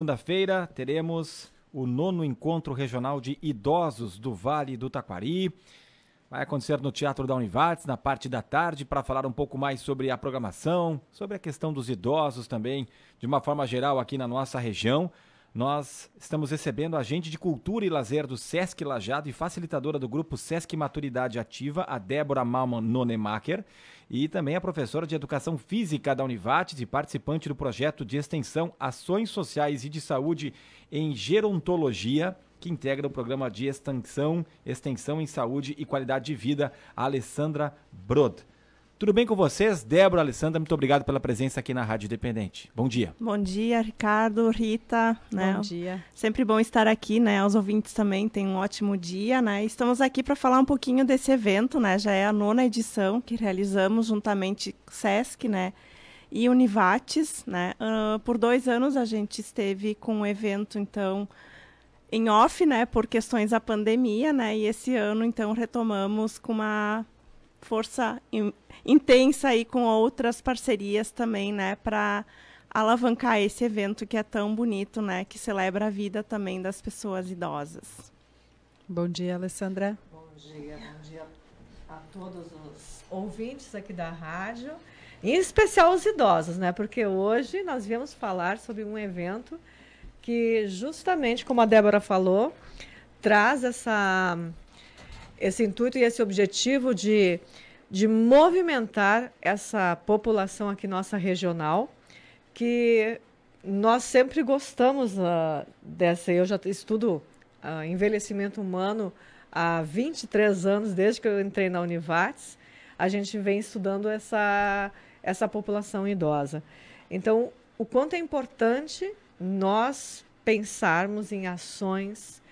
Segunda-feira teremos o nono encontro regional de idosos do Vale do Taquari. Vai acontecer no Teatro da Univates, na parte da tarde, para falar um pouco mais sobre a programação, sobre a questão dos idosos também, de uma forma geral aqui na nossa região. Nós estamos recebendo a agente de cultura e lazer do Sesc Lajado e facilitadora do grupo Sesc Maturidade Ativa, a Débora Malman Nonemacher, e também a professora de Educação Física da Univates e participante do projeto de extensão Ações Sociais e de Saúde em Gerontologia, que integra o programa de extensão, extensão em saúde e qualidade de vida, a Alessandra Brod. Tudo bem com vocês? Débora, Alessandra, muito obrigado pela presença aqui na Rádio Independente. Bom dia. Bom dia, Ricardo, Rita. Né? Bom dia. Sempre bom estar aqui, né? Aos ouvintes também, tem um ótimo dia, né? Estamos aqui para falar um pouquinho desse evento, né? Já é a nona edição que realizamos juntamente SESC, né? E Univates, né? Uh, por dois anos a gente esteve com o um evento, então, em off, né? Por questões da pandemia, né? E esse ano, então, retomamos com uma força in, intensa aí com outras parcerias também, né, para alavancar esse evento que é tão bonito, né, que celebra a vida também das pessoas idosas. Bom dia, Alessandra. Bom dia, bom dia a todos os ouvintes aqui da rádio, em especial os idosos, né, porque hoje nós viemos falar sobre um evento que justamente, como a Débora falou, traz essa esse intuito e esse objetivo de, de movimentar essa população aqui nossa regional, que nós sempre gostamos uh, dessa. Eu já estudo uh, envelhecimento humano há 23 anos, desde que eu entrei na Univates, a gente vem estudando essa, essa população idosa. Então, o quanto é importante nós pensarmos em ações,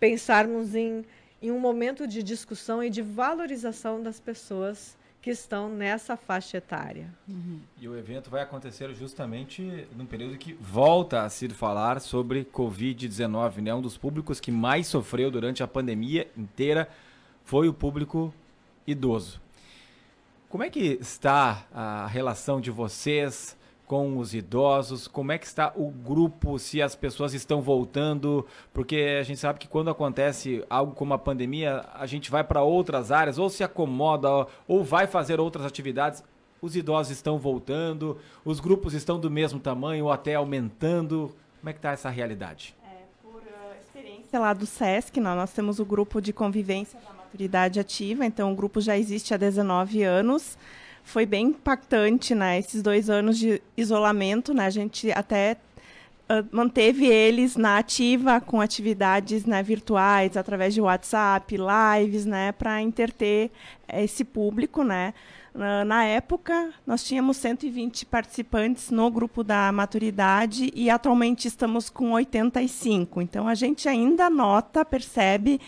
pensarmos em em um momento de discussão e de valorização das pessoas que estão nessa faixa etária. Uhum. E o evento vai acontecer justamente num período que volta a se falar sobre Covid-19, né? Um dos públicos que mais sofreu durante a pandemia inteira foi o público idoso. Como é que está a relação de vocês com os idosos? Como é que está o grupo? Se as pessoas estão voltando? Porque a gente sabe que quando acontece algo como a pandemia, a gente vai para outras áreas, ou se acomoda, ou vai fazer outras atividades. Os idosos estão voltando, os grupos estão do mesmo tamanho ou até aumentando. Como é que está essa realidade? É, por ah, experiência lá do SESC, nós, nós temos o grupo de convivência da maturidade ativa, então o grupo já existe há 19 anos foi bem impactante, né? Esses dois anos de isolamento, né? A gente até uh, manteve eles na ativa com atividades né, virtuais através de WhatsApp, lives, né, para interter eh, esse público, né? Na época, nós tínhamos 120 participantes no grupo da maturidade e atualmente estamos com 85. Então, a gente ainda nota, percebe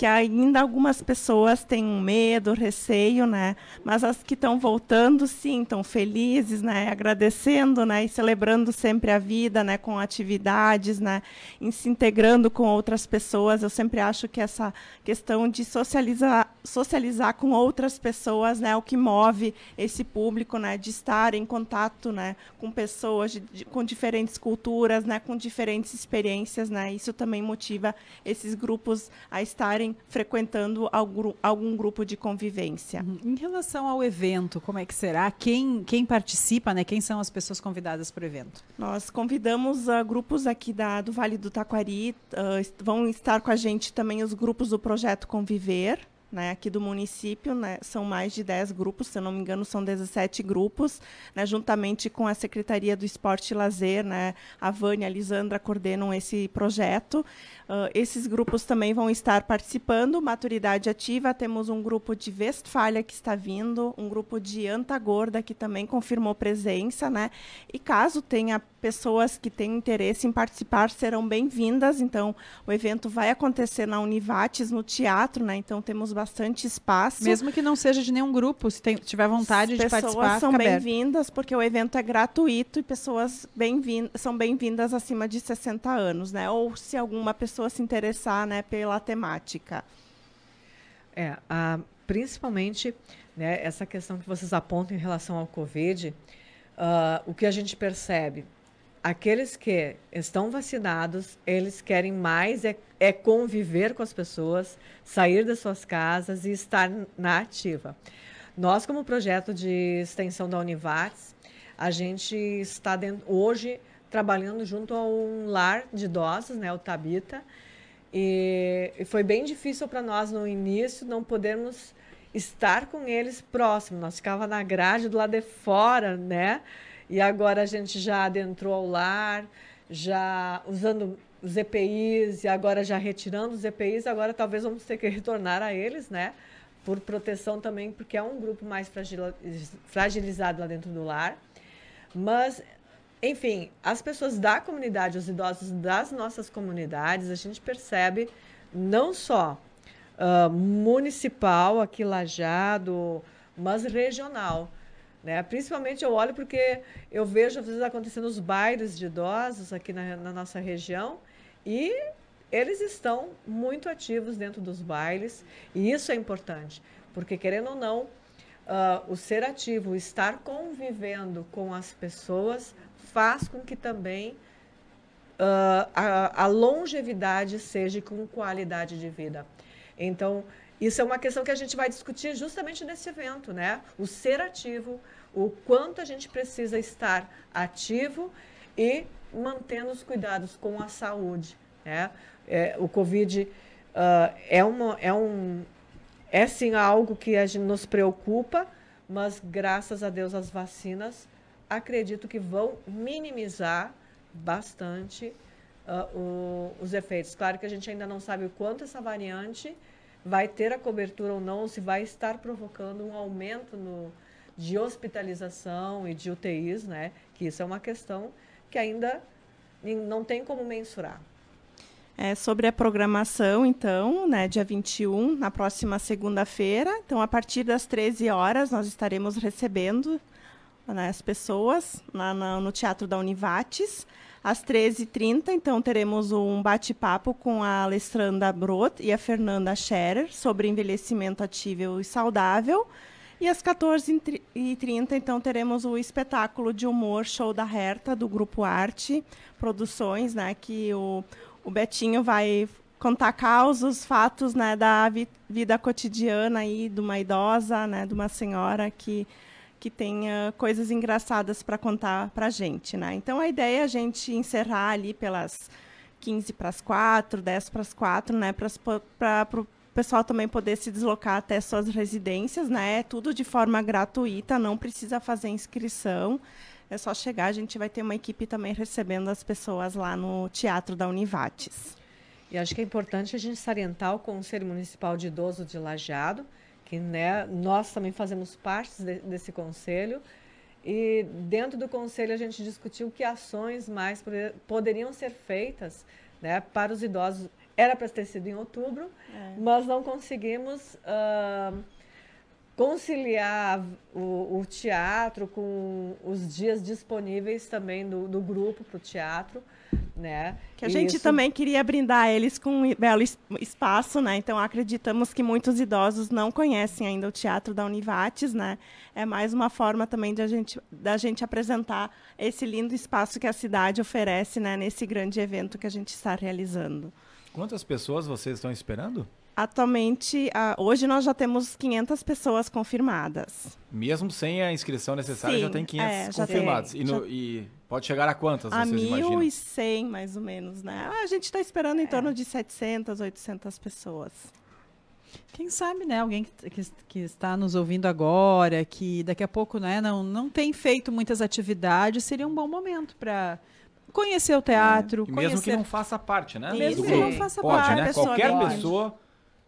que ainda algumas pessoas têm um medo, receio, né? Mas as que estão voltando, sim, estão felizes, né? Agradecendo, né? E celebrando sempre a vida, né? Com atividades, né? E se integrando com outras pessoas. Eu sempre acho que essa questão de socializar, socializar com outras pessoas, né, o que move esse público, né, de estar em contato, né, com pessoas de, de, com diferentes culturas, né, com diferentes experiências, né, isso também motiva esses grupos a estarem frequentando algum, algum grupo de convivência. Uhum. Em relação ao evento, como é que será? Quem, quem participa, né, quem são as pessoas convidadas para o evento? Nós convidamos uh, grupos aqui da, do Vale do Taquari, uh, vão estar com a gente também os grupos do Projeto Conviver, né, aqui do município, né, são mais de 10 grupos, se eu não me engano, são 17 grupos, né, juntamente com a Secretaria do Esporte e Lazer, né, a Vânia e a Lisandra coordenam esse projeto. Uh, esses grupos também vão estar participando, Maturidade Ativa, temos um grupo de Vestfália que está vindo, um grupo de Antagorda que também confirmou presença, né, e caso tenha pessoas que têm interesse em participar, serão bem-vindas, então o evento vai acontecer na Univates, no teatro, né, então temos bastante espaço. Mesmo que não seja de nenhum grupo, se tem, tiver vontade de participar, Pessoas são bem-vindas, porque o evento é gratuito e pessoas bem são bem-vindas acima de 60 anos, né? Ou se alguma pessoa se interessar né, pela temática. É, a, principalmente né, essa questão que vocês apontam em relação ao Covid, uh, o que a gente percebe aqueles que estão vacinados, eles querem mais é, é, conviver com as pessoas, sair das suas casas e estar na ativa. Nós, como projeto de extensão da Univates, a gente está dentro, hoje trabalhando junto a um lar de idosos, né, o Tabita, e, e foi bem difícil para nós no início não podermos estar com eles próximo. Nós ficava na grade do lado de fora, né? E agora a gente já adentrou ao lar, já usando os EPIs e agora já retirando os EPIs, agora talvez vamos ter que retornar a eles, né? Por proteção também, porque é um grupo mais fragilizado lá dentro do lar. Mas, enfim, as pessoas da comunidade, os idosos das nossas comunidades, a gente percebe não só uh, municipal, aqui lajado, mas regional né? Principalmente eu olho porque eu vejo às vezes acontecendo os bailes de idosos aqui na, na nossa região e eles estão muito ativos dentro dos bailes e isso é importante, porque querendo ou não, uh, o ser ativo, estar convivendo com as pessoas faz com que também uh, a, a longevidade seja com qualidade de vida. Então, isso é uma questão que a gente vai discutir justamente nesse evento, né? O ser ativo, o quanto a gente precisa estar ativo e mantendo os cuidados com a saúde, né? É, o Covid uh, é, uma, é, um, é sim algo que a gente nos preocupa, mas graças a Deus as vacinas acredito que vão minimizar bastante uh, o, os efeitos. Claro que a gente ainda não sabe o quanto essa variante vai ter a cobertura ou não, se vai estar provocando um aumento no, de hospitalização e de UTIs, né? Que isso é uma questão que ainda não tem como mensurar. É sobre a programação, então, né, dia 21, na próxima segunda-feira. Então, a partir das 13 horas, nós estaremos recebendo né, as pessoas na, na, no Teatro da Univates às 13h30. Então, teremos um bate-papo com a Alessandra Brot e a Fernanda Scherer sobre envelhecimento ativo e saudável. E às 14h30, então, teremos o espetáculo de humor Show da Herta, do Grupo Arte Produções, né, que o, o Betinho vai contar causos, fatos né, da vida cotidiana aí de uma idosa, né, de uma senhora que que tenha coisas engraçadas para contar para a gente, né? Então a ideia é a gente encerrar ali pelas 15 para as 4, 10 para as 4, né, para o pessoal também poder se deslocar até suas residências, né? É tudo de forma gratuita, não precisa fazer inscrição. É só chegar, a gente vai ter uma equipe também recebendo as pessoas lá no Teatro da Univates. E acho que é importante a gente salientar o Conselho Municipal de Idoso de Lajeado, que né, nós também fazemos parte de, desse conselho. E dentro do conselho a gente discutiu que ações mais poderiam ser feitas né, para os idosos. Era para ter sido em outubro, é. mas não conseguimos uh, conciliar o, o, teatro com os dias disponíveis também do, do grupo para o teatro né? Que a gente também queria brindar eles com um belo espaço, né? Então acreditamos que muitos idosos não conhecem ainda o teatro da Univates, né? É mais uma forma também de a gente da gente apresentar esse lindo espaço que a cidade oferece, né? Nesse grande evento que a gente está realizando. Quantas pessoas vocês estão esperando? Atualmente, hoje nós já temos 500 pessoas confirmadas. Mesmo sem a inscrição necessária, Sim, é, já tem 500 é, já confirmados. Tem, e, no, já... e, pode chegar a quantas, a 1.100, mais ou menos, né? Ah, a gente está esperando em é. torno de 700, 800 pessoas. Quem sabe, né? Alguém que, que, que, está nos ouvindo agora, que daqui a pouco né, não, não tem feito muitas atividades, seria um bom momento para conhecer o teatro. É. mesmo conhecer... que não faça parte, né? Mesmo que não faça pode, parte. Né? Pessoa Qualquer pessoa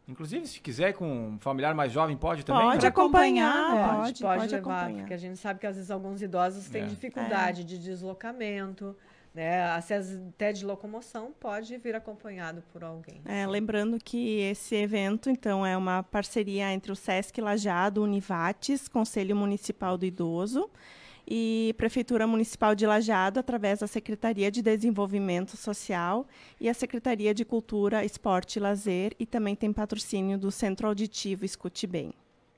Inclusive, se quiser com um familiar mais jovem, pode também? Pode né? acompanhar, pode, pode, pode, pode levar, acompanhar. Porque a gente sabe que às vezes alguns idosos têm é. dificuldade é. de deslocamento, né? até de locomoção, pode vir acompanhado por alguém. É, lembrando que esse evento, então, é uma parceria entre o Sesc Lajado, Univates, Conselho Municipal do Idoso, e Prefeitura Municipal de Lajeado, através da Secretaria de Desenvolvimento Social e a Secretaria de Cultura, Esporte e Lazer, e também tem patrocínio do Centro Auditivo Escute Bem.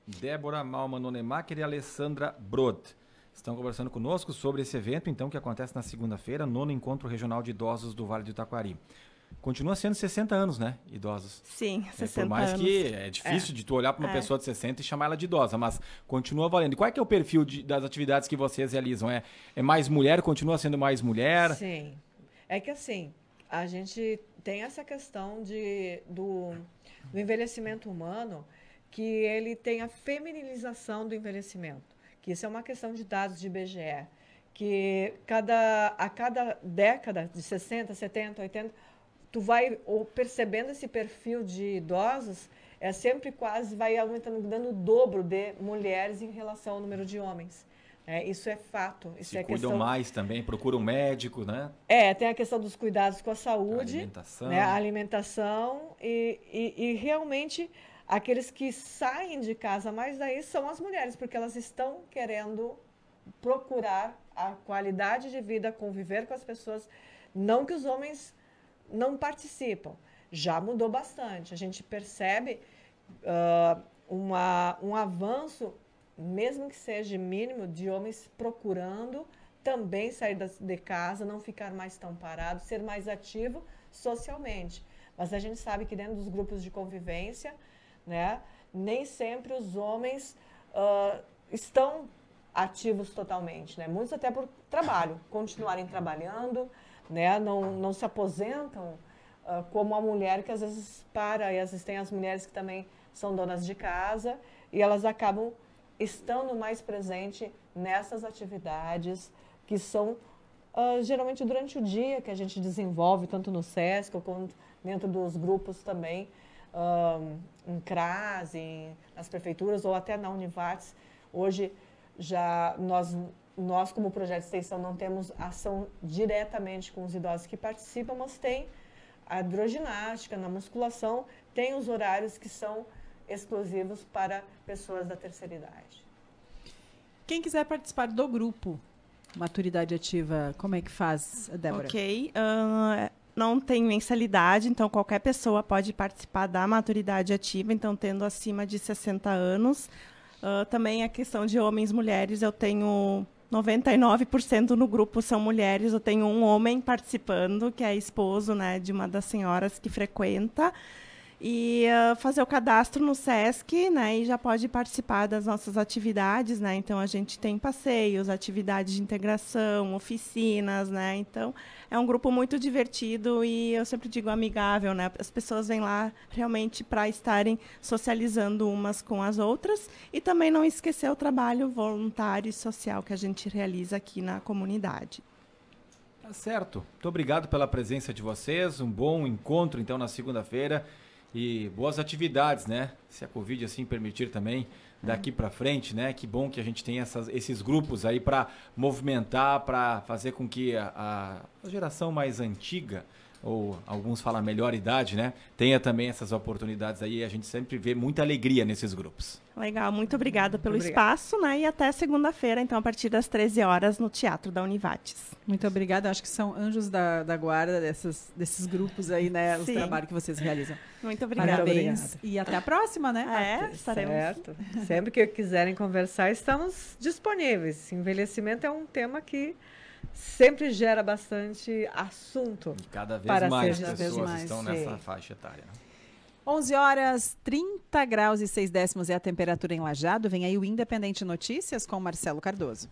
Débora Malman Nonemacher e Alessandra Brod estão conversando conosco sobre esse evento, então, que acontece na segunda-feira, nono Encontro Regional de Idosos do Vale do Taquari continua sendo 60 anos, né? Idosas. Sim, 60 é, Por mais anos. que é difícil é. de tu olhar para uma é. pessoa de 60 e chamar ela de idosa, mas continua valendo. E qual é que é o perfil de, das atividades que vocês realizam? É, é mais mulher? Continua sendo mais mulher? Sim. É que assim, a gente tem essa questão de, do, do envelhecimento humano que ele tem a feminilização do envelhecimento. Que isso é uma questão de dados de IBGE. Que cada, a cada década, de 60, 70, 80 tu vai ou percebendo esse perfil de idosos, é sempre quase vai aumentando, dando o dobro de mulheres em relação ao número de homens. É, isso é fato. Isso Se é cuidam questão... mais também, procuram um médico, né? É, tem a questão dos cuidados com a saúde, a alimentação, né? a alimentação e, e, e realmente aqueles que saem de casa mais daí são as mulheres, porque elas estão querendo procurar a qualidade de vida, conviver com as pessoas. Não que os homens não participam. Já mudou bastante. A gente percebe uh, uma, um avanço, mesmo que seja mínimo, de homens procurando também sair de casa, não ficar mais tão parado, ser mais ativo socialmente. Mas a gente sabe que dentro dos grupos de convivência, né, nem sempre os homens uh, estão ativos totalmente, né? Muitos até por trabalho, continuarem trabalhando, né? Não, não se aposentam uh, como a mulher que às vezes para e às vezes tem as mulheres que também são donas de casa e elas acabam estando mais presente nessas atividades que são uh, geralmente durante o dia que a gente desenvolve tanto no SESC quanto dentro dos grupos também ah, em CRAS, em, nas prefeituras ou até na Univates. Hoje já nós nós, como projeto de extensão, não temos ação diretamente com os idosos que participam, mas tem a hidroginástica, na musculação, tem os horários que são exclusivos para pessoas da terceira idade. Quem quiser participar do grupo Maturidade Ativa, como é que faz, Débora? Ok. Uh, não tem mensalidade, então qualquer pessoa pode participar da maturidade ativa, então tendo acima de 60 anos. Uh, também a questão de homens e mulheres, eu tenho 99% no grupo são mulheres. Eu tenho um homem participando, que é esposo né, de uma das senhoras que frequenta e uh, fazer o cadastro no SESC, né, e já pode participar das nossas atividades, né? Então a gente tem passeios, atividades de integração, oficinas, né? Então é um grupo muito divertido e eu sempre digo amigável, né? As pessoas vêm lá realmente para estarem socializando umas com as outras e também não esquecer o trabalho voluntário e social que a gente realiza aqui na comunidade. Tá certo. Muito obrigado pela presença de vocês. Um bom encontro então na segunda-feira e boas atividades, né? Se a Covid assim permitir também daqui para frente, né? Que bom que a gente tem essas, esses grupos aí para movimentar, para fazer com que a, a, geração mais antiga ou alguns falam melhor idade, né? Tenha também essas oportunidades aí. A gente sempre vê muita alegria nesses grupos. Legal, muito obrigada pelo muito espaço, né? E até segunda-feira, então, a partir das 13 horas, no Teatro da Univates. Muito obrigada. Acho que são anjos da, da guarda dessas, desses grupos aí, né? Os trabalhos que vocês realizam. Muito obrigada. Parabéns. Obrigada. E até a próxima, né? É, estaremos. Certo. Sempre que quiserem conversar, estamos disponíveis. Envelhecimento é um tema que sempre gera bastante assunto. E cada vez para mais as pessoas mais, estão sim. nessa faixa etária. 11 né? horas 30 graus e 6 décimos é a temperatura em Lajado. Vem aí o Independente Notícias com Marcelo Cardoso.